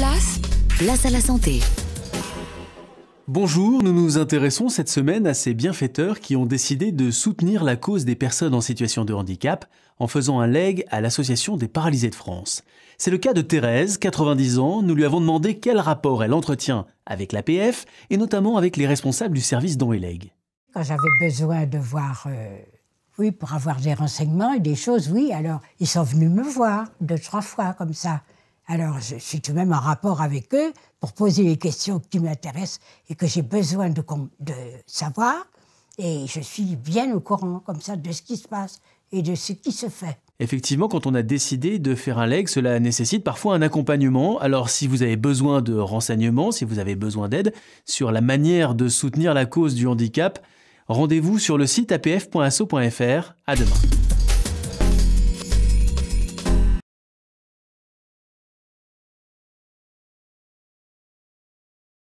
place Place à la santé. Bonjour, nous nous intéressons cette semaine à ces bienfaiteurs qui ont décidé de soutenir la cause des personnes en situation de handicap en faisant un leg à l'Association des paralysés de France. C'est le cas de Thérèse, 90 ans, nous lui avons demandé quel rapport elle entretient avec l'APF et notamment avec les responsables du service dont et legs. Quand j'avais besoin de voir, euh, oui, pour avoir des renseignements et des choses, oui, alors ils sont venus me voir deux, trois fois comme ça. Alors, je suis tout de même en rapport avec eux pour poser les questions qui m'intéressent et que j'ai besoin de, savoir. Et je suis bien au courant, comme ça, de ce qui se passe et de ce qui se fait. Effectivement, quand on a décidé de faire un leg, cela nécessite parfois un accompagnement. Alors, si vous avez besoin de renseignements, si vous avez besoin d'aide sur la manière de soutenir la cause du handicap, rendez-vous sur le site apf.asso.fr. À demain.